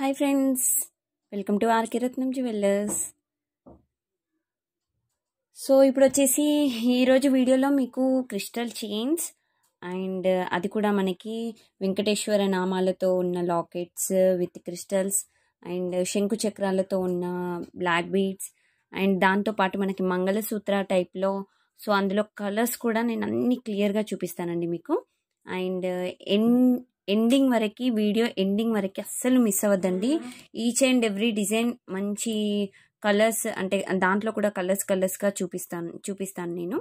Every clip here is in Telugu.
hi friends welcome to RK Ratnam jewellers so ఇప్పుడు వచ్చేసి ఈరోజు వీడియోలో మీకు క్రిస్టల్ చైన్స్ అండ్ అది కూడా మనకి వెంకటేశ్వర నామాలతో ఉన్న లాకెట్స్ విత్ క్రిస్టల్స్ అండ్ శంకు చక్రాలతో ఉన్న బ్లాక్ బీడ్స్ అండ్ దాంతోపాటు మనకి మంగళసూత్ర టైప్లో సో అందులో కలర్స్ కూడా నేను అన్ని క్లియర్గా చూపిస్తానండి మీకు అండ్ ఎన్ ఎండింగ్ వరకు వీడియో ఎండింగ్ వరకు అస్సలు మిస్ అవ్వద్దండి ఈచ్ అండ్ ఎవ్రీ డిజైన్ మంచి కలర్స్ అంటే దాంట్లో కూడా కలర్స్ కలర్స్గా చూపిస్తాను చూపిస్తాను నేను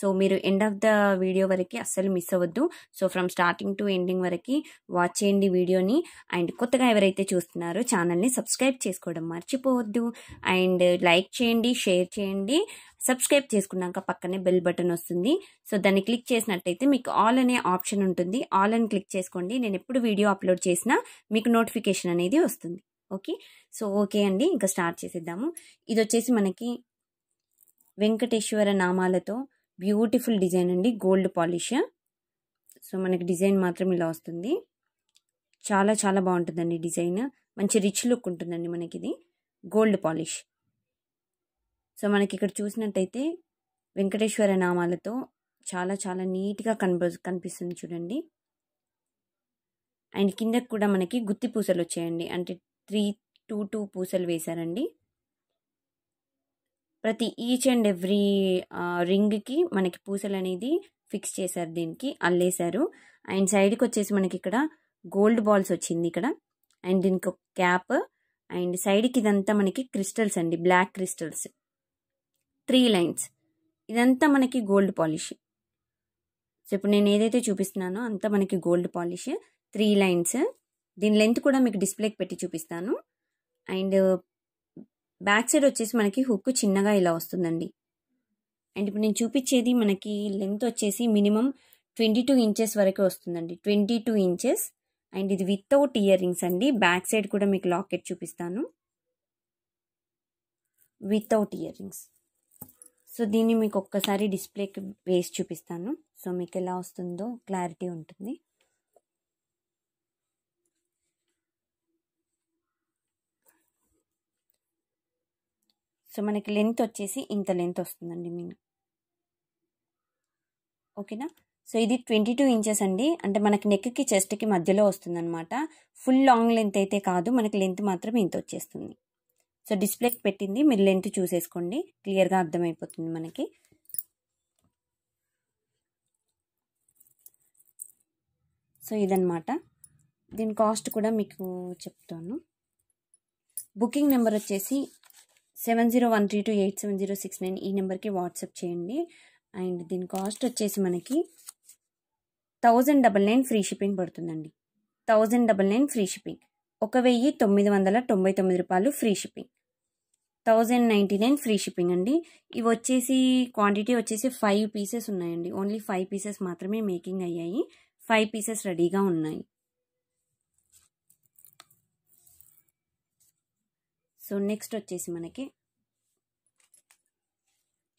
సో మీరు ఎండ్ ఆఫ్ ద వీడియో వరకు అస్సలు మిస్ అవ్వద్దు so from starting to ending వరకు వాచ్ చేయండి వీడియోని అండ్ కొత్తగా ఎవరైతే చూస్తున్నారో ఛానల్ని సబ్స్క్రైబ్ చేసుకోవడం మర్చిపోవద్దు అండ్ లైక్ చేయండి షేర్ చేయండి సబ్స్క్రైబ్ చేసుకున్నాక పక్కనే బెల్ బటన్ వస్తుంది సో దాన్ని క్లిక్ చేసినట్టయితే మీకు ఆల్ అనే ఆప్షన్ ఉంటుంది ఆల్ అని క్లిక్ చేసుకోండి నేను ఎప్పుడు వీడియో అప్లోడ్ చేసినా మీకు నోటిఫికేషన్ అనేది వస్తుంది ఓకే సో ఓకే అండి ఇంకా స్టార్ట్ చేసేద్దాము ఇది వచ్చేసి మనకి వెంకటేశ్వర నామాలతో బ్యూటిఫుల్ డిజైన్ అండి గోల్డ్ పాలిష్ సో మనకి డిజైన్ మాత్రం ఇలా వస్తుంది చాలా చాలా బాగుంటుందండి డిజైన్ మంచి రిచ్ లుక్ ఉంటుందండి మనకి ఇది గోల్డ్ పాలిష్ సో మనకి ఇక్కడ చూసినట్టయితే వెంకటేశ్వర నామాలతో చాలా చాలా నీట్గా కనిప కనిపిస్తుంది చూడండి అండ్ కిందకు కూడా మనకి గుత్తి పూసలు వచ్చాయండి అంటే త్రీ టూ టూ పూసలు వేశారండి ప్రతి ఈచ్ అండ్ ఎవ్రీ రింగ్కి మనకి పూసలు అనేది ఫిక్స్ చేశారు దీనికి అల్లేశారు అండ్ సైడ్కి వచ్చేసి మనకి ఇక్కడ గోల్డ్ బాల్స్ వచ్చింది ఇక్కడ అండ్ దీనికి ఒక క్యాప్ అండ్ సైడ్కి ఇదంతా మనకి క్రిస్టల్స్ అండి బ్లాక్ క్రిస్టల్స్ త్రీ లైన్స్ ఇదంతా మనకి గోల్డ్ పాలిష్ సో ఇప్పుడు నేను ఏదైతే చూపిస్తున్నానో అంతా మనకి గోల్డ్ పాలిష్ త్రీ లైన్స్ దీని లెంత్ కూడా మీకు డిస్ప్లేకి పెట్టి చూపిస్తాను అండ్ బ్యాక్ సైడ్ వచ్చేసి మనకి హుక్ చిన్నగా ఇలా వస్తుందండి అండ్ ఇప్పుడు నేను చూపించేది మనకి లెంత్ వచ్చేసి మినిమం ట్వంటీ టూ ఇంచెస్ వరకు వస్తుందండి ట్వంటీ టూ ఇంచెస్ అండ్ ఇది వితౌట్ ఇయర్ రింగ్స్ అండి బ్యాక్ సైడ్ కూడా మీకు లాకెట్ చూపిస్తాను వితౌట్ ఇయర్ రింగ్స్ సో దీన్ని మీకు ఒక్కసారి డిస్ప్లేకి వేసి చూపిస్తాను సో మీకు ఎలా వస్తుందో క్లారిటీ ఉంటుంది సో మనకి లెంత్ వచ్చేసి ఇంత లెంత్ వస్తుందండి మీన్ ఓకేనా సో ఇది ట్వంటీ టూ ఇంచెస్ అండి అంటే మనకి నెక్కి చెస్ట్కి మధ్యలో వస్తుందన్నమాట ఫుల్ లాంగ్ లెంత్ అయితే కాదు మనకి లెంత్ మాత్రం ఇంత వచ్చేస్తుంది సో డిస్ప్లేకి పెట్టింది మీరు లెంత్ చూసేసుకోండి క్లియర్గా అర్థమైపోతుంది మనకి సో ఇదనమాట దీని కాస్ట్ కూడా మీకు చెప్తాను బుకింగ్ నెంబర్ వచ్చేసి seven zero one three two eight seven zero six nine ఈ నెంబర్కి వాట్సాప్ చేయండి అండ్ దీని కాస్ట్ వచ్చేసి మనకి thousand double nine free shipping పడుతుందండి thousand double nine free shipping ఒక వెయ్యి తొమ్మిది వందల తొంభై తొమ్మిది రూపాయలు free shipping thousand ninety nine free shipping అండి ఇవి వచ్చేసి క్వాంటిటీ వచ్చేసి ఫైవ్ పీసెస్ ఉన్నాయండి ఓన్లీ ఫైవ్ పీసెస్ మాత్రమే మేకింగ్ అయ్యాయి ఫైవ్ పీసెస్ రెడీగా ఉన్నాయి సో నెక్స్ట్ వచ్చేసి మనకి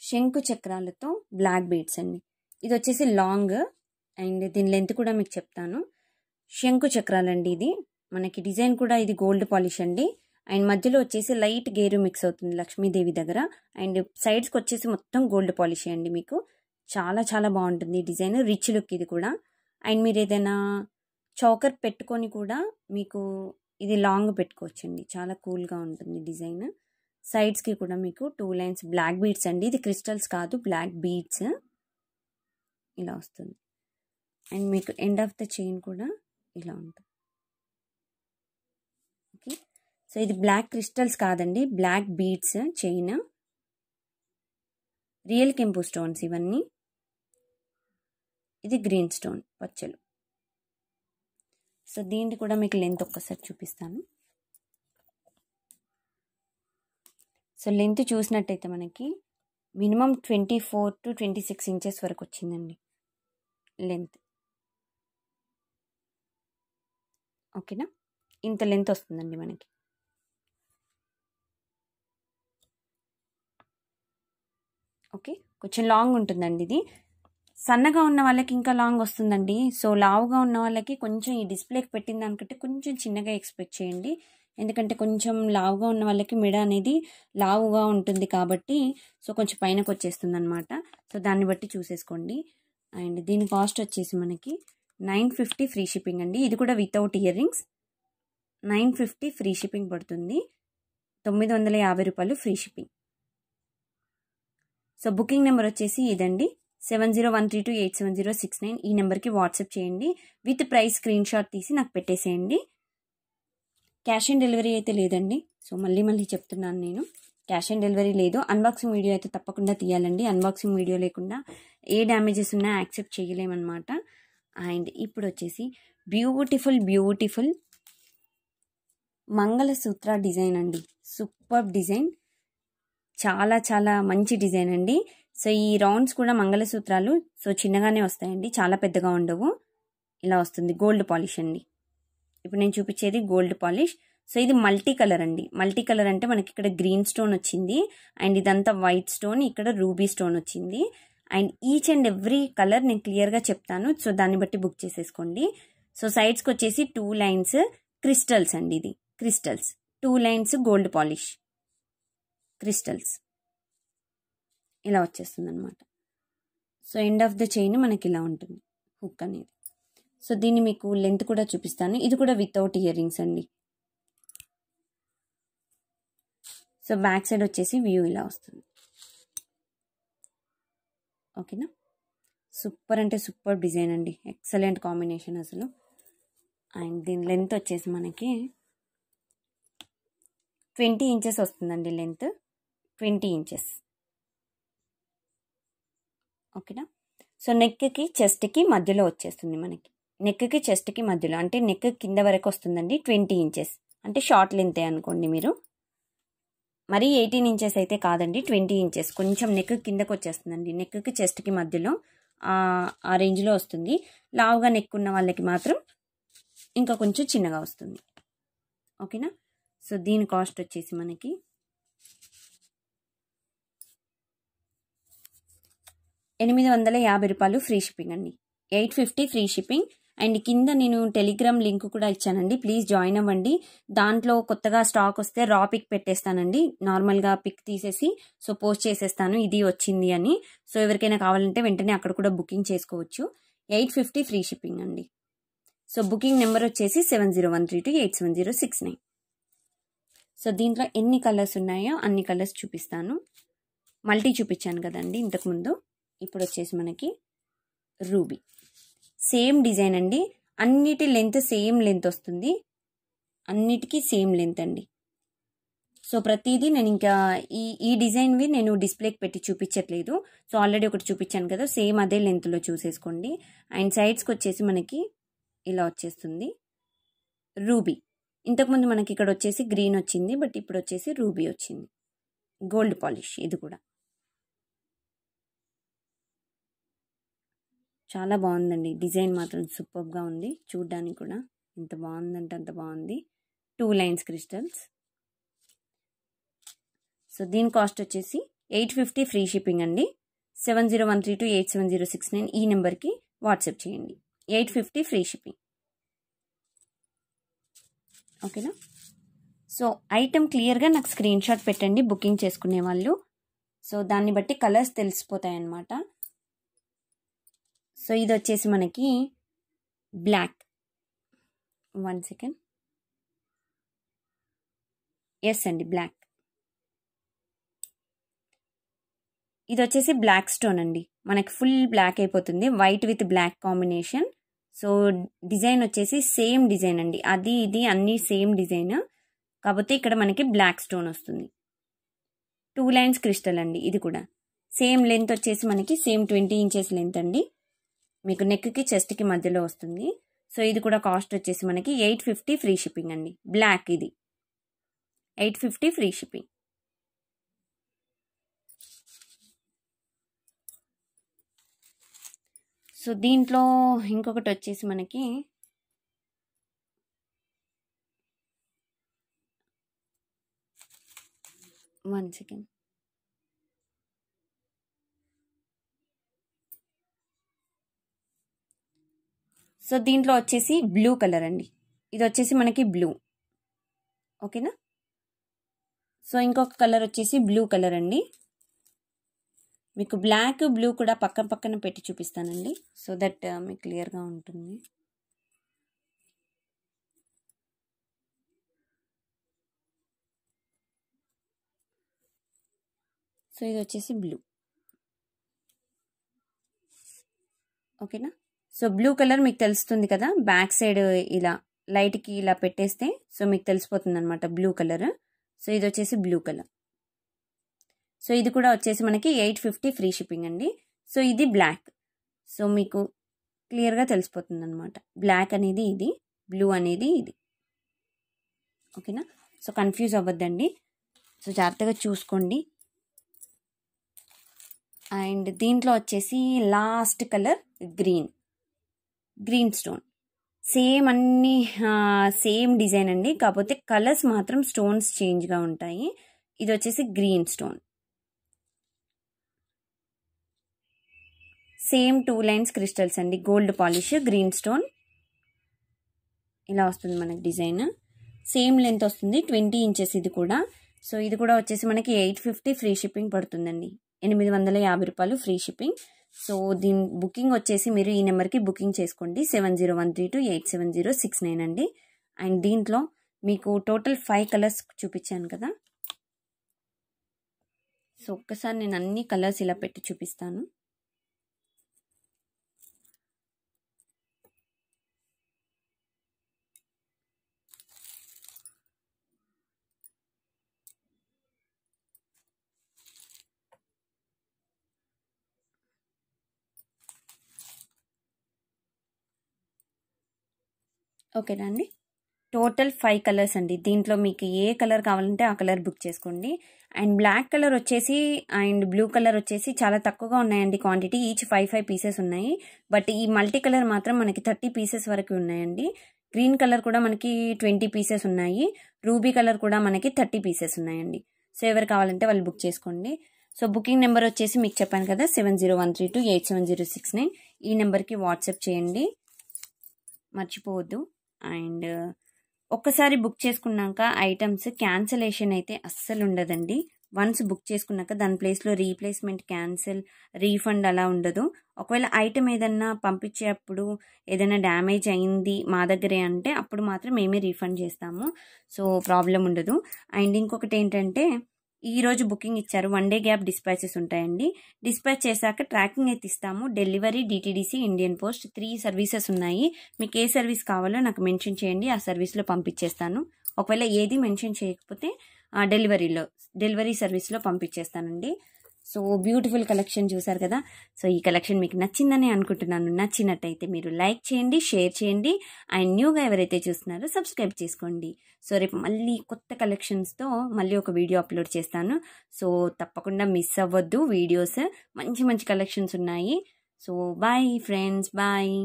శంకు చక్రాలతో బ్లాక్ బీడ్స్ అండి ఇది వచ్చేసి లాంగ్ అండ్ దీని లెంత్ కూడా మీకు చెప్తాను శంకు చక్రాలండి ఇది మనకి డిజైన్ కూడా ఇది గోల్డ్ పాలిష్ అండి అండ్ మధ్యలో వచ్చేసి లైట్ గేరు మిక్స్ అవుతుంది లక్ష్మీదేవి దగ్గర అండ్ సైడ్స్కి వచ్చేసి మొత్తం గోల్డ్ పాలిష్ అండి మీకు చాలా చాలా బాగుంటుంది డిజైన్ రిచ్ లుక్ ఇది కూడా అండ్ మీరు ఏదైనా చౌకర్ పెట్టుకొని కూడా మీకు ఇది లాంగ్ పెట్టుకోవచ్చండి చాలా కూల్గా ఉంటుంది డిజైన్ సైడ్స్కి కూడా మీకు టూ లైన్స్ బ్లాక్ బీడ్స్ అండి ఇది క్రిస్టల్స్ కాదు బ్లాక్ బీడ్స్ ఇలా వస్తుంది అండ్ మీకు ఎండ్ ఆఫ్ ద చైన్ కూడా ఇలా ఉంటుంది ఓకే సో ఇది బ్లాక్ క్రిస్టల్స్ కాదండి బ్లాక్ బీడ్స్ చైన్ రియల్ కెంపు స్టోన్స్ ఇవన్నీ ఇది గ్రీన్ స్టోన్ పచ్చలు సో దీన్ని కూడా మీకు లెంత్ ఒక్కసారి చూపిస్తాను సో లెంత్ చూసినట్టయితే మనకి minimum twenty four to twenty six inches వరకు వచ్చిందండి లెంత్ ఓకేనా ఇంత లెంత్ వస్తుందండి మనకి ఓకే కొంచెం లాంగ్ ఉంటుందండి ఇది సన్నగా ఉన్న వాళ్ళకి ఇంకా లాంగ్ వస్తుందండి సో లావుగా ఉన్న వాళ్ళకి కొంచెం ఈ డిస్ప్లేకి పెట్టిన దానికంటే కొంచెం చిన్నగా ఎక్స్పెక్ట్ చేయండి ఎందుకంటే కొంచెం లావుగా ఉన్న వాళ్ళకి మెడ అనేది లావుగా ఉంటుంది కాబట్టి సో కొంచెం పైనకు వచ్చేస్తుంది అనమాట సో దాన్ని బట్టి చూసేసుకోండి అండ్ దీని కాస్ట్ వచ్చేసి మనకి నైన్ ఫిఫ్టీ ఫ్రీ షిప్పింగ్ అండి ఇది కూడా without earrings nine fifty free shipping పడుతుంది తొమ్మిది వందల యాభై రూపాయలు free shipping so booking number వచ్చేసి ఇదండి seven zero one three two eight seven zero six nine ఈ నెంబర్కి వాట్సాప్ చేయండి విత్ ప్రైస్ స్క్రీన్ షాట్ తీసి నాకు పెట్టేసేయండి క్యాష్ ఆన్ డెలివరీ అయితే లేదండి సో మళ్ళీ మళ్ళీ చెప్తున్నాను నేను క్యాష్ ఆన్ డెలివరీ లేదు అన్బాక్సింగ్ వీడియో అయితే తప్పకుండా తీయాలండి అన్బాక్సింగ్ వీడియో లేకుండా ఏ డ్యామేజెస్ ఉన్నా యాక్సెప్ట్ చేయలేమన్నమాట అండ్ ఇప్పుడు వచ్చేసి బ్యూటిఫుల్ బ్యూటిఫుల్ మంగళసూత్ర డిజైన్ అండి సూపర్ డిజైన్ చాలా చాలా మంచి డిజైన్ అండి సో ఈ రౌండ్స్ కూడా మంగళసూత్రాలు సో చిన్నగానే వస్తాయండి చాలా పెద్దగా ఉండవు ఇలా వస్తుంది గోల్డ్ పాలిష్ అండి ఇప్పుడు నేను చూపించేది గోల్డ్ పాలిష్ సో ఇది మల్టీ కలర్ అండి మల్టీ కలర్ అంటే మనకి ఇక్కడ గ్రీన్ స్టోన్ వచ్చింది అండ్ ఇదంతా వైట్ స్టోన్ ఇక్కడ రూబీ స్టోన్ వచ్చింది and each and every colour నేను క్లియర్గా చెప్తాను సో దాన్ని బట్టి బుక్ చేసేసుకోండి సో సైడ్స్కి వచ్చేసి టూ లైన్స్ క్రిస్టల్స్ అండి ఇది crystals two lines gold polish crystals ఇలా వచ్చేస్తుంది అనమాట so end of the chain మనకి ఇలా ఉంటుంది హుక్ అనేది సో దీన్ని మీకు లెంత్ కూడా చూపిస్తాను ఇది కూడా వితౌట్ ఇయర్ రింగ్స్ అండి సో బ్యాక్ సైడ్ వచ్చేసి వ్యూ ఇలా వస్తుంది ఓకేనా సూపర్ అంటే సూపర్ డిజైన్ అండి ఎక్సలెంట్ కాంబినేషన్ అసలు అండ్ దీని లెంత్ వచ్చేసి మనకి ట్వంటీ ఇంచెస్ వస్తుందండి లెంత్ ట్వంటీ ఇంచెస్ ఓకేనా సో నెక్కి చెస్ట్కి మధ్యలో వచ్చేస్తుంది మనకి నెక్కి చెస్ట్కి మధ్యలో అంటే నెక్ కింద వరకు వస్తుందండి ట్వంటీ ఇంచెస్ అంటే షార్ట్ లెంతే అనుకోండి మీరు మరీ ఎయిటీన్ ఇంచెస్ అయితే కాదండి ట్వంటీ ఇంచెస్ కొంచెం నెక్ కిందకు వచ్చేస్తుందండి నెక్కి చెస్ట్కి మధ్యలో ఆ రేంజ్లో వస్తుంది లావుగా నెక్ ఉన్న వాళ్ళకి మాత్రం ఇంకా కొంచెం చిన్నగా వస్తుంది ఓకేనా సో దీని కాస్ట్ వచ్చేసి మనకి ఎనిమిది వందల యాభై రూపాయలు ఫ్రీ షిప్పింగ్ అండి eight fifty free shipping and కింద నేను టెలిగ్రామ్ లింక్ కూడా ఇచ్చానండి ప్లీజ్ జాయిన్ అవ్వండి దాంట్లో కొత్తగా స్టాక్ వస్తే రా పిక్ పెట్టేస్తానండి నార్మల్గా పిక్ తీసేసి సో పోస్ట్ చేసేస్తాను ఇది వచ్చింది అని సో ఎవరికైనా కావాలంటే వెంటనే అక్కడ కూడా బుకింగ్ చేసుకోవచ్చు ఎయిట్ ఫిఫ్టీ ఫ్రీ షిప్పింగ్ అండి సో బుకింగ్ నెంబర్ వచ్చేసి seven zero one three two eight seven zero six nine so దీంట్లో ఎన్ని కలర్స్ ఉన్నాయో అన్ని కలర్స్ చూపిస్తాను మల్టీ చూపించాను కదండి ఇంతకుముందు ఇప్పుడు వచ్చేసి మనకి రూబీ సేమ్ డిజైన్ అండి అన్నిటి లెంత్ సేమ్ లెంత్ వస్తుంది అన్నిటికీ సేమ్ లెంత్ అండి సో ప్రతిదీ నేను ఇంకా ఈ ఈ డిజైన్వి నేను డిస్ప్లేకి పెట్టి చూపించట్లేదు సో ఆల్రెడీ ఒకటి చూపించాను కదా సేమ్ అదే లెంత్లో చూసేసుకోండి అండ్ సైడ్స్కి వచ్చేసి మనకి ఇలా వచ్చేస్తుంది రూబీ ఇంతకుముందు మనకి ఇక్కడ వచ్చేసి గ్రీన్ వచ్చింది బట్ ఇప్పుడు వచ్చేసి రూబీ వచ్చింది గోల్డ్ పాలిష్ ఇది కూడా చాలా బాగుందండి డిజైన్ మాత్రం సూపర్గా ఉంది చూడ్డానికి కూడా ఎంత బాగుందంటే అంత బాగుంది టూ లైన్స్ క్రిస్టల్స్ సో దీని కాస్ట్ వచ్చేసి ఎయిట్ ఫిఫ్టీ ఫ్రీ షిప్పింగ్ అండి seven zero one three two eight seven zero six nine ఈ నెంబర్కి వాట్సాప్ చేయండి ఎయిట్ ఫిఫ్టీ ఫ్రీ షిప్పింగ్ ఓకేనా సో ఐటెం క్లియర్గా నాకు స్క్రీన్ షాట్ పెట్టండి బుకింగ్ చేసుకునే వాళ్ళు సో దాన్ని బట్టి కలర్స్ తెలిసిపోతాయి అన్నమాట సో ఇది వచ్చేసి మనకి బ్లాక్ వన్ సెకండ్ ఎస్ అండి బ్లాక్ ఇది వచ్చేసి బ్లాక్ స్టోన్ అండి మనకి ఫుల్ బ్లాక్ అయిపోతుంది white with black combination so design వచ్చేసి సేమ్ డిజైన్ అండి అది ఇది అన్నీ సేమ్ డిజైన్ కాకపోతే ఇక్కడ మనకి బ్లాక్ స్టోన్ వస్తుంది టూ లైన్స్ క్రిస్టల్ అండి ఇది కూడా సేమ్ లెంత్ వచ్చేసి మనకి సేమ్ ట్వంటీ ఇంచెస్ లెంత్ అండి మీకు నెక్కి చెస్ట్కి మధ్యలో వస్తుంది సో ఇది కూడా కాస్ట్ వచ్చేసి మనకి ఎయిట్ ఫిఫ్టీ ఫ్రీ షిప్పింగ్ అండి బ్లాక్ ఇది eight fifty free shipping so దీంట్లో ఇంకొకటి వచ్చేసి మనకి వన్ సెకండ్ సో దీంట్లో వచ్చేసి బ్లూ కలర్ అండి ఇది వచ్చేసి మనకి బ్లూ ఓకేనా సో ఇంకొక కలర్ వచ్చేసి బ్లూ కలర్ అండి మీకు బ్లాక్ బ్లూ కూడా పక్కన పక్కన పెట్టి చూపిస్తానండి సో దట్ uh, మీకు క్లియర్గా ఉంటుంది సో ఇది వచ్చేసి బ్లూ ఓకేనా సో బ్లూ కలర్ మీకు తెలుస్తుంది కదా బ్యాక్ సైడ్ ఇలా లైట్కి ఇలా పెట్టేస్తే సో మీకు తెలిసిపోతుంది అనమాట బ్లూ కలర్ సో ఇది వచ్చేసి బ్లూ కలర్ సో ఇది కూడా వచ్చేసి మనకి ఎయిట్ ఫిఫ్టీ ఫ్రీ షిప్పింగ్ అండి సో ఇది బ్లాక్ సో మీకు క్లియర్గా తెలిసిపోతుంది అనమాట బ్లాక్ అనేది ఇది బ్లూ అనేది ఇది ఓకేనా సో కన్ఫ్యూజ్ అవ్వద్దండి సో జాగ్రత్తగా చూసుకోండి అండ్ దీంట్లో వచ్చేసి last colour green green stone same అన్ని సేమ్ డిజైన్ అండి కాకపోతే కలర్స్ మాత్రం స్టోన్స్ చేంజ్గా ఉంటాయి ఇది వచ్చేసి green stone same two lines crystals అండి గోల్డ్ పాలిష్ గ్రీన్ స్టోన్ ఇలా వస్తుంది మనకి డిజైన్ సేమ్ లెంత్ వస్తుంది ట్వంటీ ఇంచెస్ ఇది కూడా సో ఇది కూడా వచ్చేసి మనకి ఎయిట్ ఫిఫ్టీ ఫ్రీ షిప్పింగ్ పడుతుందండి ఎనిమిది వందల యాభై రూపాయలు ఫ్రీ షిప్పింగ్ సో దీని బుకింగ్ వచ్చేసి మీరు ఈ నెంబర్కి బుకింగ్ చేసుకోండి seven zero one three two eight seven zero six nine అండి అండ్ దీంట్లో మీకు టోటల్ ఫైవ్ కలర్స్ చూపించాను కదా సో ఒక్కసారి నేను అన్ని కలర్స్ ఇలా పెట్టి చూపిస్తాను ఓకేనా అండి టోటల్ ఫైవ్ కలర్స్ అండి దీంట్లో మీకు ఏ కలర్ కావాలంటే ఆ కలర్ బుక్ చేసుకోండి అండ్ బ్లాక్ కలర్ వచ్చేసి అండ్ బ్లూ కలర్ వచ్చేసి చాలా తక్కువగా ఉన్నాయండి quantity each five five pieces ఉన్నాయి బట్ ఈ మల్టీ కలర్ మాత్రం మనకి థర్టీ పీసెస్ వరకు ఉన్నాయండి గ్రీన్ కలర్ కూడా మనకి ట్వంటీ పీసెస్ ఉన్నాయి రూబీ కలర్ కూడా మనకి థర్టీ పీసెస్ ఉన్నాయండి సో ఎవరు కావాలంటే వాళ్ళు బుక్ చేసుకోండి సో బుకింగ్ నెంబర్ వచ్చేసి మీకు చెప్పాను కదా seven zero one three two eight seven zero six nine ఈ నెంబర్కి వాట్సాప్ చేయండి మర్చిపోవద్దు అండ్ ఒక్కసారి బుక్ చేసుకున్నాక ఐటమ్స్ క్యాన్సలేషన్ అయితే అస్సలు ఉండదండి వన్స్ బుక్ చేసుకున్నాక దాని ప్లేస్లో రీప్లేస్మెంట్ క్యాన్సిల్ రీఫండ్ అలా ఉండదు ఒకవేళ ఐటమ్ ఏదన్నా పంపించేటప్పుడు ఏదైనా డ్యామేజ్ అయింది మా దగ్గరే అంటే అప్పుడు మాత్రం మేమే రీఫండ్ చేస్తాము సో ప్రాబ్లం ఉండదు అండ్ ఇంకొకటి ఏంటంటే ఈరోజు బుకింగ్ ఇచ్చారు వన్ డే గ్యాప్ డిస్పాచెస్ ఉంటాయండి డిస్పాచ్ చేశాక ట్రాకింగ్ అయితే ఇస్తాము delivery DTDC Indian post three services ఉన్నాయి మీకు ఏ సర్వీస్ కావాలో నాకు మెన్షన్ చేయండి ఆ సర్వీస్లో పంపించేస్తాను ఒకవేళ ఏది మెన్షన్ చేయకపోతే డెలివరీలో డెలివరీ సర్వీస్లో పంపించేస్తానండి సో బ్యూటిఫుల్ కలెక్షన్ చూసారు కదా సో ఈ కలెక్షన్ మీకు నచ్చిందని అనుకుంటున్నాను నచ్చినట్టయితే మీరు లైక్ చేయండి షేర్ చేయండి అండ్ న్యూగా ఎవరైతే చూస్తున్నారో సబ్స్క్రైబ్ చేసుకోండి సో రేపు మళ్ళీ కొత్త కలెక్షన్స్తో మళ్ళీ ఒక వీడియో అప్లోడ్ చేస్తాను సో తప్పకుండా మిస్ అవ్వద్దు వీడియోస్ మంచి మంచి కలెక్షన్స్ ఉన్నాయి సో బాయ్ ఫ్రెండ్స్ బాయ్